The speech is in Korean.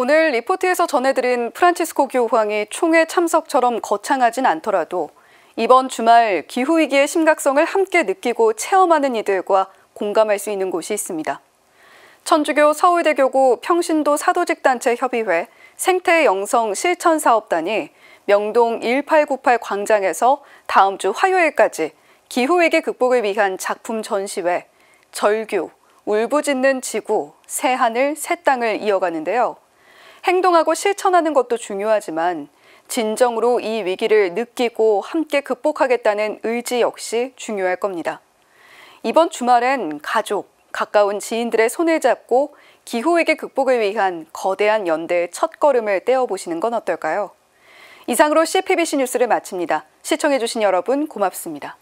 오늘 리포트에서 전해드린 프란치스코 교황이 총회 참석처럼 거창하진 않더라도 이번 주말 기후위기의 심각성을 함께 느끼고 체험하는 이들과 공감할 수 있는 곳이 있습니다. 천주교 서울대교구 평신도 사도직단체 협의회 생태 영성 실천 사업단이 명동 1898 광장에서 다음 주 화요일까지 기후위기 극복을 위한 작품 전시회 절규, 울부짖는 지구, 새하늘, 새 땅을 이어가는데요. 행동하고 실천하는 것도 중요하지만 진정으로 이 위기를 느끼고 함께 극복하겠다는 의지 역시 중요할 겁니다. 이번 주말엔 가족, 가까운 지인들의 손을 잡고 기후위기 극복을 위한 거대한 연대의 첫 걸음을 떼어보시는 건 어떨까요? 이상으로 CPBC 뉴스를 마칩니다. 시청해주신 여러분 고맙습니다.